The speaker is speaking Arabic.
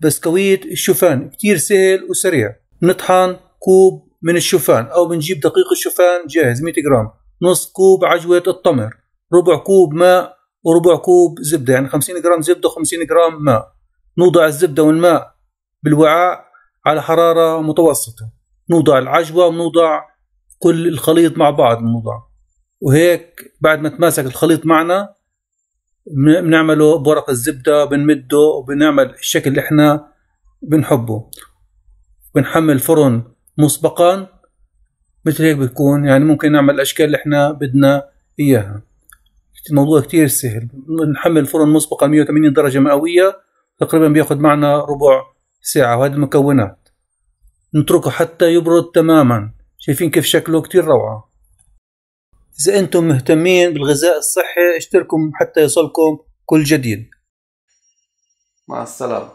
بسكويت الشوفان كتير سهل وسريع نطحن كوب من الشوفان أو بنجيب دقيق الشوفان جاهز 100 جرام نص كوب عجوة التمر ربع كوب ماء وربع كوب زبدة يعني 50 جرام زبدة و50 جرام ماء نوضع الزبدة والماء بالوعاء على حرارة متوسطة نوضع العجوة ونوضع كل الخليط مع بعض نوضع وهيك بعد ما تماسك الخليط معنا بنعمله بورق الزبده بنمده وبنعمل الشكل اللي احنا بنحبه بنحمل فرن مسبقا مثل هيك بتكون يعني ممكن نعمل الاشكال اللي احنا بدنا اياها الموضوع كتير سهل بنحمل الفرن مسبقا 180 درجة مئوية تقريبا بياخد معنا ربع ساعة وهذه المكونات نتركه حتى يبرد تماما شايفين كيف شكله كتير روعة إذا أنتم مهتمين بالغذاء الصحي اشتركوا حتى يصلكم كل جديد مع السلامة